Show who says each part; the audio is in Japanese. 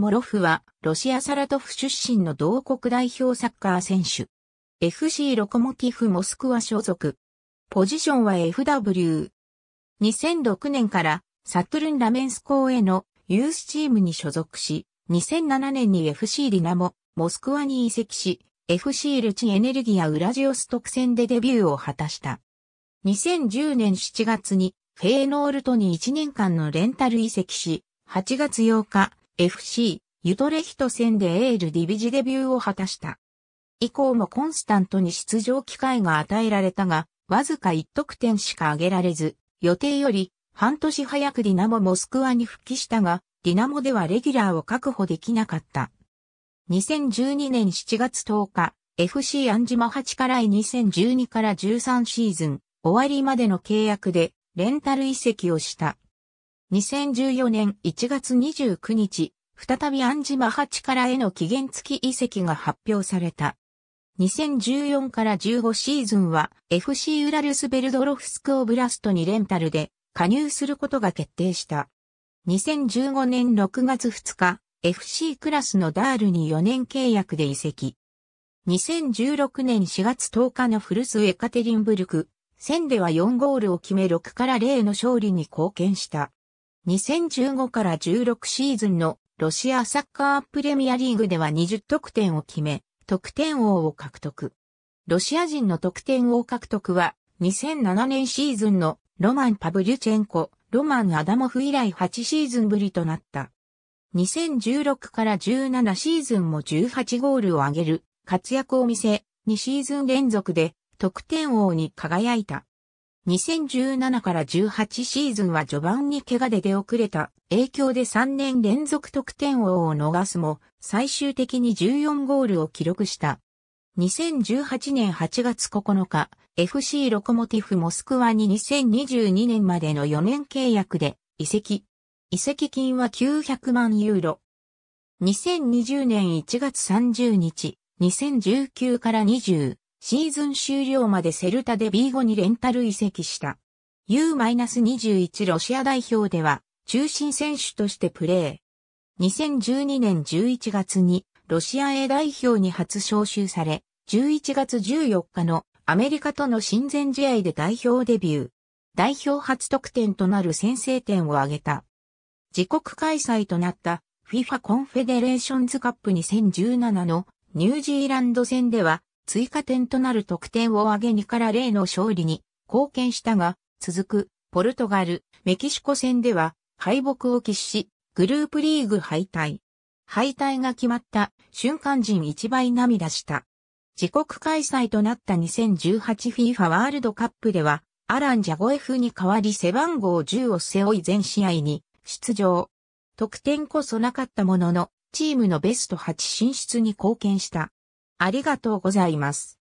Speaker 1: モロフは、ロシアサラトフ出身の同国代表サッカー選手。FC ロコモティフモスクワ所属。ポジションは FW。2006年からサトゥルン・ラメンスーへのユースチームに所属し、2007年に FC リナモ、モスクワに移籍し、FC ルチエネルギアウラジオス特選戦でデビューを果たした。2010年7月にフェーノールトに1年間のレンタル移籍し、8月8日、FC、ユトレヒト戦でエールディビジデビューを果たした。以降もコンスタントに出場機会が与えられたが、わずか1得点しか挙げられず、予定より半年早くディナモモスクワに復帰したが、ディナモではレギュラーを確保できなかった。2012年7月10日、FC アンジマ8から2012から13シーズン終わりまでの契約でレンタル移籍をした。2014年1月29日、再びアンジマハチからへの期限付き移籍が発表された。2014から15シーズンは FC ウラルスベルドロフスクオブラストにレンタルで加入することが決定した。2015年6月2日、FC クラスのダールに4年契約で移籍。2016年4月10日のフルスエカテリンブルク、戦では4ゴールを決め6から0の勝利に貢献した。2015から16シーズンのロシアサッカープレミアリーグでは20得点を決め、得点王を獲得。ロシア人の得点王獲得は2007年シーズンのロマン・パブリュチェンコ、ロマン・アダモフ以来8シーズンぶりとなった。2016から17シーズンも18ゴールを挙げる活躍を見せ、2シーズン連続で得点王に輝いた。2017から18シーズンは序盤に怪我で出遅れた影響で3年連続得点王を逃すも最終的に14ゴールを記録した。2018年8月9日、FC ロコモティフモスクワに2022年までの4年契約で移籍。移籍金は900万ユーロ。2020年1月30日、2019から20。シーズン終了までセルタで B5 にレンタル移籍した。U-21 ロシア代表では中心選手としてプレー。2012年11月にロシア A 代表に初招集され、11月14日のアメリカとの親善試合で代表デビュー。代表初得点となる先制点を挙げた。自国開催となった FIFA コンフェデレーションズカップ2017のニュージーランド戦では追加点となる得点を挙げ2から0の勝利に貢献したが、続くポルトガル、メキシコ戦では敗北を喫し、グループリーグ敗退。敗退が決まった瞬間人一倍涙した。自国開催となった 2018FIFA ワールドカップでは、アラン・ジャゴエフに代わり背番号10を背負い全試合に出場。得点こそなかったものの、チームのベスト8進出に貢献した。ありがとうございます。